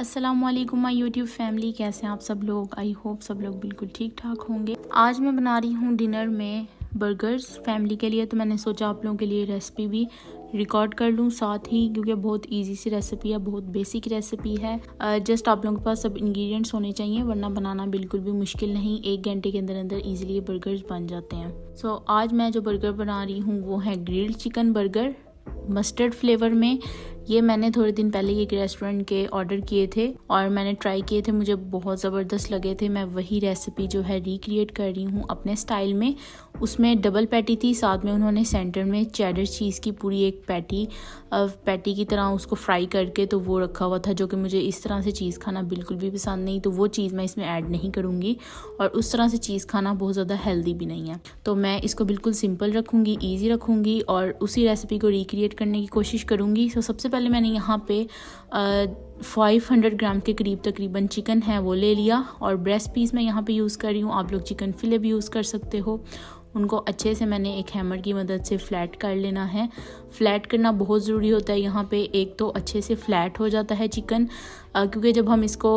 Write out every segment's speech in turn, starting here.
अस्सलाम वालेकुम my YouTube family कैसे हैं आप सब लोग आई होप सब लोग बिल्कुल ठीक ठाक होंगे आज मैं बना रही हूँ डिनर में बर्गर्स फैमिली के लिए तो मैंने सोचा आप लोगों के लिए रेसिपी भी रिकॉर्ड कर लूँ साथ ही क्योंकि बहुत इजी सी रेसिपी है बहुत बेसिक रेसिपी है जस्ट आप लोगों के पास सब इंग्रेडिएंट्स होने चाहिए वरना बनाना बिल्कुल भी मुश्किल नहीं एक घंटे के अंदर अंदर इजीली बर्गर्स बन जाते हैं सो so, आज मैं जो बर्गर बना रही हूँ वो है grilled chicken burger mustard flavour में ये मैंने थोड़े दिन पहले एक रेस्टोरेंट के ऑर्डर किए थे और मैंने ट्राई किए थे मुझे बहुत ज़बरदस्त लगे थे मैं वही रेसिपी जो है रिक्रिएट कर रही हूँ अपने स्टाइल में उसमें डबल पैटी थी साथ में उन्होंने सेंटर में चैडर चीज़ की पूरी एक पैटी पैटी की तरह उसको फ्राई करके तो वो रखा हुआ था जो कि मुझे इस तरह से चीज़ खाना बिल्कुल भी पसंद नहीं तो वो चीज़ मैं इसमें ऐड नहीं करूँगी और उस तरह से चीज़ खाना बहुत ज़्यादा हेल्दी भी नहीं है तो मैं इसको बिल्कुल सिंपल रखूँगी ईजी रखूँगी और उसी रेसिपी को रिक्रिएट करने की कोशिश करूँगी सो so, सबसे पहले मैंने यहाँ पे फाइव हंड्रेड ग्राम के करीब तकरीबन चिकन है वो ले लिया और ब्रेस्ट पीस मैं यहाँ पे यूज़ कर रही हूँ आप लोग चिकन फिले भी यूज़ कर सकते हो उनको अच्छे से मैंने एक हैमर की मदद से फ्लैट कर लेना है फ्लैट करना बहुत ज़रूरी होता है यहाँ पे एक तो अच्छे से फ्लैट हो जाता है चिकन क्योंकि जब हम इसको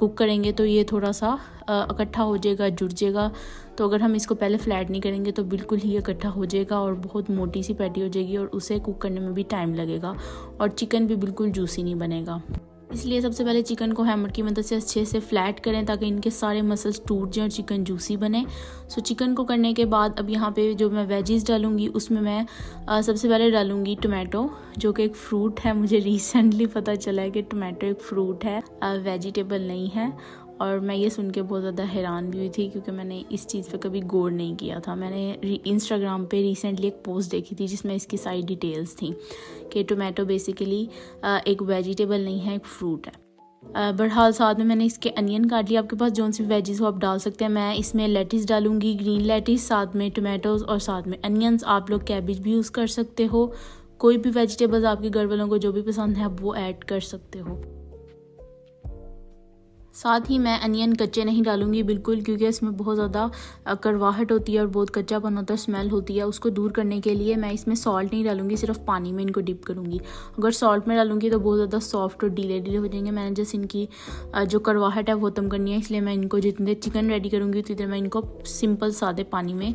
कुक करेंगे तो ये थोड़ा सा इकट्ठा हो जाएगा जुड़ जाएगा तो अगर हम इसको पहले फ्लैट नहीं करेंगे तो बिल्कुल ही इकट्ठा हो जाएगा और बहुत मोटी सी पैटी हो जाएगी और उसे कुक करने में भी टाइम लगेगा और चिकन भी बिल्कुल जूसी नहीं बनेगा इसलिए सबसे पहले चिकन को हैमर की मदद मतलब से अच्छे से फ्लैट करें ताकि इनके सारे मसल्स टूट जाएं और चिकन जूसी बने सो चिकन को करने के बाद अब यहाँ पे जो मैं वेजीज डालूँगी उसमें मैं आ, सबसे पहले डालूँगी टोमेटो जो कि एक फ्रूट है मुझे रिसेंटली पता चला है कि टोमेटो एक फ्रूट है वेजिटेबल नहीं है और मैं ये सुन के बहुत ज़्यादा हैरान भी हुई थी क्योंकि मैंने इस चीज़ पे कभी गौर नहीं किया था मैंने इंस्टाग्राम पे रिसेंटली एक पोस्ट देखी थी जिसमें इसकी सारी डिटेल्स थी कि टोमेटो बेसिकली एक वेजिटेबल नहीं है एक फ्रूट है बहरहाल साथ में मैंने इसके अनियन काट लिया आपके पास जौन सी वेजेस हो आप डाल सकते हैं मैं इसमें लेटिस डालूंगी ग्रीन लेटिस साथ में टोमेटोज़ और साथ में अनियंस आप लोग कैबिज भी यूज़ कर सकते हो कोई भी वेजिटेबल्स आपके घर वालों को जो भी पसंद है आप वो ऐड कर सकते हो साथ ही मैं अनियन कच्चे नहीं डालूंगी बिल्कुल क्योंकि इसमें बहुत ज़्यादा कड़वाहट होती है और बहुत कच्चापन होता है स्मेल होती है उसको दूर करने के लिए मैं इसमें सॉल्ट नहीं डालूंगी सिर्फ पानी में इनको डिप करूंगी अगर सॉल्ट में डालूंगी तो बहुत ज़्यादा सॉफ्ट और डीले डीले हो जाएंगे मैंने जैसे इनकी जो कड़वाहट है वो खत्म करनी है इसलिए मैं इनको जितने चिकन रेडी करूँगी उतनी देर मैं इनको सिंपल सादे पानी में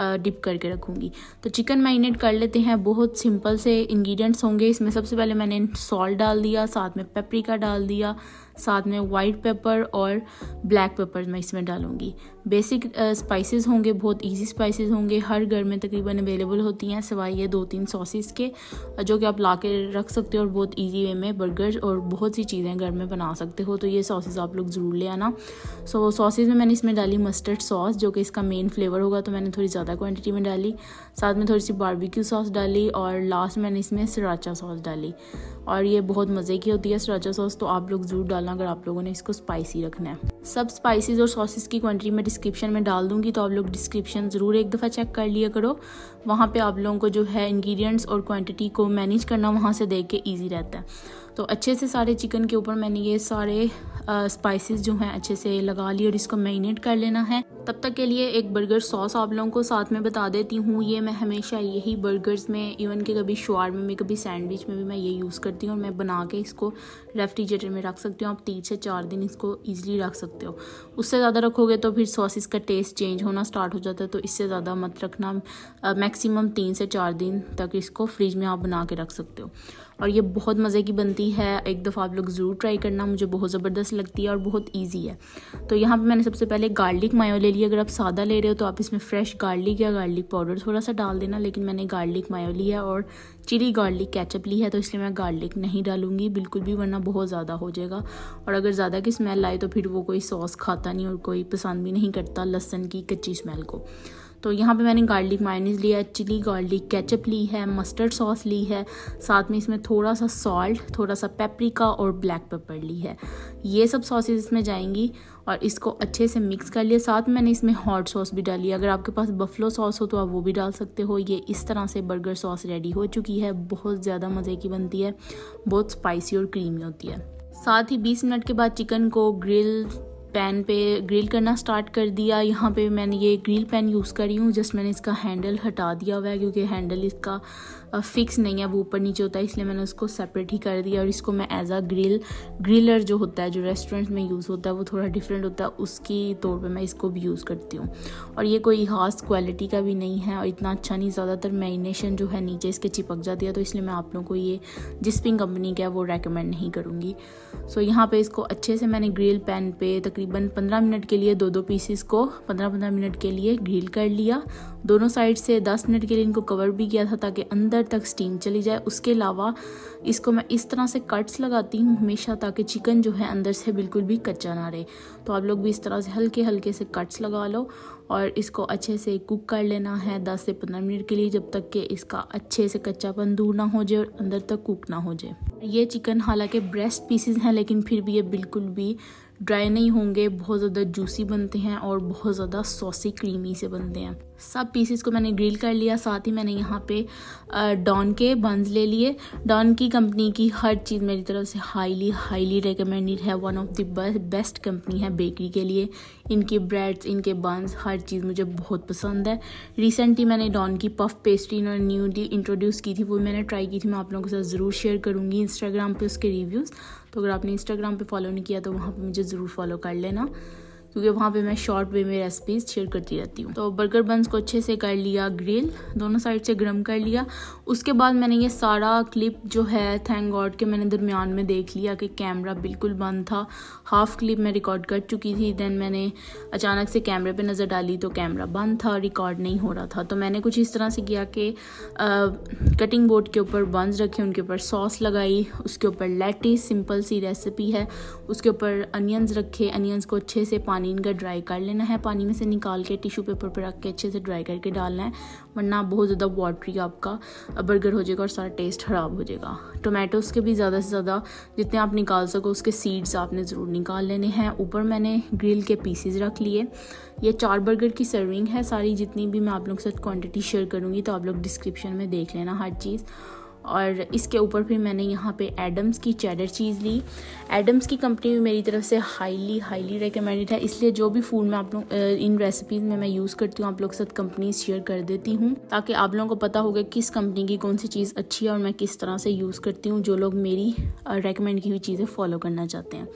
डिप करके रखूँगी तो चिकन मैरिनेट कर लेते हैं बहुत सिंपल से इंग्रेडिएंट्स होंगे इसमें सबसे पहले मैंने सॉल्ट डाल दिया साथ में पेपरिका डाल दिया साथ में वाइट पेपर और ब्लैक पेपर मैं इसमें डालूँगी बेसिक स्पाइसेस होंगे बहुत इजी स्पाइसेस होंगे हर घर में तकरीबन अवेलेबल होती हैं सिवाय ये दो तीन सॉसेस के जो कि आप ला के रख सकते हो और बहुत इजी वे में बर्गर और बहुत सी चीज़ें घर में बना सकते हो तो ये सॉसेज आप लोग ज़रूर ले आना सो so, सॉसेज में मैंने इसमें डाली मस्टर्ड सॉस जो कि इसका मेन फ्लेवर होगा तो मैंने थोड़ी ज़्यादा ज़्यादा क्वांटिटी में डाली साथ में थोड़ी सी बारबेक्यू सॉस डाली और लास्ट मैंने इसमें सराचा सॉस डाली और ये बहुत मज़े की होती है सराचा सॉस तो आप लोग ज़रूर डालना अगर आप लोगों ने इसको स्पाइसी रखना है सब स्पाइसेस और सॉसेस की क्वांटिटी मैं डिस्क्रिप्शन में डाल दूँगी तो आप लोग डिस्क्रिप्शन ज़रूर एक दफ़ा चेक कर लिया करो वहाँ पर आप लोगों को जो है इन्ग्रीडियंट्स और क्वान्टिटी को मैनेज करना वहाँ से देख के ईजी रहता है तो अच्छे से सारे चिकन के ऊपर मैंने ये सारे स्पाइसेस जो हैं अच्छे से लगा लिए और इसको मैरिनेट कर लेना है तब तक के लिए एक बर्गर सॉस आप लोगों को साथ में बता देती हूँ ये मैं हमेशा यही बर्गर्स में इवन कि कभी शुआर में भी कभी सैंडविच में भी मैं ये यूज़ करती हूँ और मैं बना के इसको रेफ्रिजरेटर में रख सकती हूँ आप तीन से चार दिन इसको ईजिली रख सकते हो उससे ज़्यादा रखोगे तो फिर सॉसिस का टेस्ट चेंज होना स्टार्ट हो जाता है तो इससे ज़्यादा मत रखना मैक्सिमम तीन से चार दिन तक इसको फ्रिज में आप बना के रख सकते हो और ये बहुत मज़े की बनती है एक दफ़ा आप लोग ज़रूर ट्राई करना मुझे बहुत ज़बरदस्त लगती है और बहुत ईजी है तो यहाँ पर मैंने सबसे पहले गार्लिक मायो ले लिया अगर आप सादा ले रहे हो तो आप इसमें फ्रेश गार्लिक या गार्लिक पाउडर थोड़ा सा डाल देना लेकिन मैंने गार्लिक मायो लिया और चिली गार्लिक कैचअप ली है तो इसलिए मैं गार्लिक नहीं डालूंगी बिल्कुल भी वरना बहुत ज़्यादा हो जाएगा और अगर ज़्यादा की स्मेल आए तो फिर वो कोई सॉस खाता नहीं और कोई पसंद भी नहीं करता लहसन की कच्ची स्मेल को तो यहाँ पे मैंने गार्लिक मायनीस लिया है चिली गार्लिक केचप ली है मस्टर्ड सॉस ली है साथ में इसमें थोड़ा सा सॉल्ट थोड़ा सा पेपरिका और ब्लैक पेपर ली है ये सब सॉसेज इसमें जाएंगी और इसको अच्छे से मिक्स कर लिया साथ में मैंने इसमें हॉट सॉस भी डाली अगर आपके पास बफलो सॉस हो तो आप वो भी डाल सकते हो ये इस तरह से बर्गर सॉस रेडी हो चुकी है बहुत ज़्यादा मज़े की बनती है बहुत स्पाइसी और क्रीमी होती है साथ ही 20 मिनट के बाद चिकन को ग्रिल पैन पे ग्रिल करना स्टार्ट कर दिया यहाँ पे मैंने ये ग्रिल पैन यूज़ करी हूँ जस्ट मैंने इसका हैंडल हटा दिया हुआ है क्योंकि हैंडल इसका फ़िक्स नहीं है वो ऊपर नीचे होता है इसलिए मैंने उसको सेपरेट ही कर दिया और इसको मैं एज आ ग्रिल ग्रिलर जो होता है जो रेस्टोरेंट में यूज़ होता है वो थोड़ा डिफरेंट होता है उसकी तौर पर मैं इसको भी यूज़ करती हूँ और ये कोई खास क्वालिटी का भी नहीं है और इतना अच्छा नहीं ज़्यादातर मैरिनेशन जो है नीचे इसके चिपक जाती है तो इसलिए मैं आप लोगों को ये जिसपिंग कंपनी का है वो रेकमेंड नहीं करूँगी सो so, यहाँ पर इसको अच्छे से मैंने ग्रिल पैन पर तकरीबन 15 मिनट के लिए दो दो पीसेस को 15-15 मिनट के लिए ग्रिल कर लिया दोनों साइड से 10 मिनट के लिए इनको कवर भी किया था ताकि अंदर तक स्टीम चली जाए उसके अलावा इसको मैं इस तरह से कट्स लगाती हूँ हमेशा ताकि चिकन जो है अंदर से बिल्कुल भी कच्चा ना रहे तो आप लोग भी इस तरह से हल्के हल्के से कट्स लगा लो और इसको अच्छे से कुक कर लेना है 10 से 15 मिनट के लिए जब तक कि इसका अच्छे से कच्चापन दूर ना हो जाए और अंदर तक कुक ना हो जाए ये चिकन हालांकि ब्रेस्ट पीसेस हैं लेकिन फिर भी ये बिल्कुल भी ड्राई नहीं होंगे बहुत ज़्यादा जूसी बनते हैं और बहुत ज़्यादा सॉसी क्रीमी से बनते हैं सब पीसीस को मैंने ग्रिल कर लिया साथ ही मैंने यहाँ पे डॉन के बंस ले लिए डॉन की कंपनी की हर चीज़ मेरी तरफ से हाईली हाईली रिकमेंडेड है one of the best company है बेकरी के लिए इनकी ब्रेड्स इनके बंस हर चीज़ मुझे बहुत पसंद है रिसेंटली मैंने डॉन की पफ पेस्ट्री इन्होंने न्यूली इंट्रोड्यूस की थी वो मैंने ट्राई की थी मैं आप लोगों के साथ ज़रूर शेयर करूँगी इंस्टाग्राम पर उसके रिव्यूज़ तो अगर आपने इंस्टाग्राम पर फॉलो नहीं किया तो वहाँ पर मुझे ज़रूर फॉलो कर लेना क्योंकि वहाँ पे मैं शॉर्ट वे में रेसिपीज शेयर करती रहती हूँ तो बर्गर बंस को अच्छे से कर लिया ग्रिल दोनों साइड से गर्म कर लिया उसके बाद मैंने ये सारा क्लिप जो है थैंक गॉड के मैंने दरमियान में देख लिया कि कैमरा बिल्कुल बंद था हाफ क्लिप मैं रिकॉर्ड कर चुकी थी देन मैंने अचानक से कैमरे पर नज़र डाली तो कैमरा बंद था रिकॉर्ड नहीं हो रहा था तो मैंने कुछ इस तरह से किया कि कटिंग बोर्ड के ऊपर बंस रखे उनके ऊपर सॉस लगाई उसके ऊपर लेटिस सिंपल सी रेसिपी है उसके ऊपर अनियंस रखे अनियंस को अच्छे से पानी पानी इनका ड्राई कर लेना है पानी में से निकाल के टिश्यू पेपर पर रख के अच्छे से ड्राई करके डालना है वरना बहुत ज़्यादा वाटरी आपका बर्गर हो जाएगा और सारा टेस्ट ख़राब हो जाएगा टोमेटोज़ के भी ज़्यादा से ज़्यादा जितने आप निकाल सको उसके सीड्स आपने ज़रूर निकाल लेने हैं ऊपर मैंने ग्रिल के पीसीज रख लिए ये चार बर्गर की सर्विंग है सारी जितनी भी मैं आप लोगों के साथ क्वांटिटी शेयर करूँगी तो आप लोग डिस्क्रिप्शन में देख लेना हर चीज़ और इसके ऊपर फिर मैंने यहाँ पे एडम्स की चैडर चीज़ ली एडम्स की कंपनी भी मेरी तरफ से हाईली हाईली रिकमेंडेड है इसलिए जो भी फूड में आप लोग इन रेसिपीज़ में मैं यूज़ करती हूँ आप लोग के साथ कंपनी शेयर कर देती हूँ ताकि आप लोगों को पता होगा किस कंपनी की कौन सी चीज़ अच्छी है और मैं किस तरह से यूज़ करती हूँ जो लोग मेरी रेकमेंड की हुई चीज़ें फॉलो करना चाहते हैं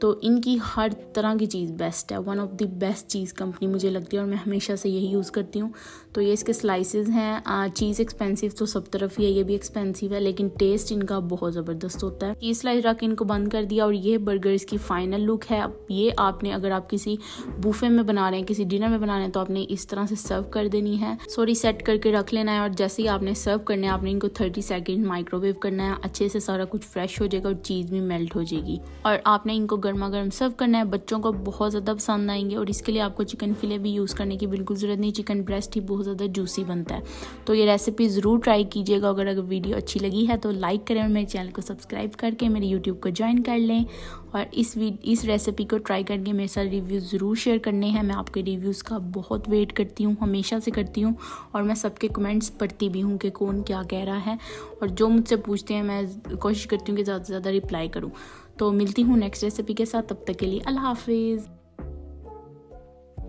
तो इनकी हर तरह की चीज़ बेस्ट है one of the best cheese company मुझे लगती है और मैं हमेशा से यही यूज़ करती हूँ तो ये इसके स्लाइसेस हैं चीज़ एक्सपेंसिव तो सब तरफ ही है ये भी एक्सपेंसिव है लेकिन टेस्ट इनका बहुत ज़बरदस्त होता है चीज़ स्लाइस रख इनको बंद कर दिया और ये बर्गर इसकी फाइनल लुक है अब ये आपने अगर आप किसी बूफे में बना रहे हैं किसी डिनर में बना रहे हैं तो आपने इस तरह से सर्व कर देनी है सॉरी सेट करके रख लेना है और जैसे ही आपने सर्व करना है आपने इनको थर्टी सेकेंड माइक्रोवेव करना है अच्छे से सारा कुछ फ्रेश हो जाएगा और चीज़ भी मेल्ट हो जाएगी और आपने इनको गर्मा गर्म सर्व करना है बच्चों को बहुत ज़्यादा पसंद आएंगे और इसके लिए आपको चिकन फिले भी यूज़ करने की बिल्कुल ज़रूरत नहीं चिकन ब्रेस्ट ही बहुत ज़्यादा जूसी बनता है तो ये रेसिपी ज़रूर ट्राई कीजिएगा अगर अगर वीडियो अच्छी लगी है तो लाइक करें और मेरे चैनल को सब्सक्राइब करके मेरे यूट्यूब को ज्वाइन कर लें और इस इस रेसिपी को ट्राई करके मेरे साथ रिव्यूज़ ज़रूर शेयर करने हैं मैं आपके रिव्यूज़ का बहुत वेट करती हूँ हमेशा से करती हूँ और मैं सबके कमेंट्स पढ़ती भी हूँ कि कौन क्या कह रहा है और जो मुझसे पूछते हैं मैं कोशिश करती हूँ कि ज़्यादा से ज़्यादा रिप्लाई करूँ तो मिलती हूँ नेक्स्ट रेसिपी के साथ तब तक के लिए अल्लाह हाफिज़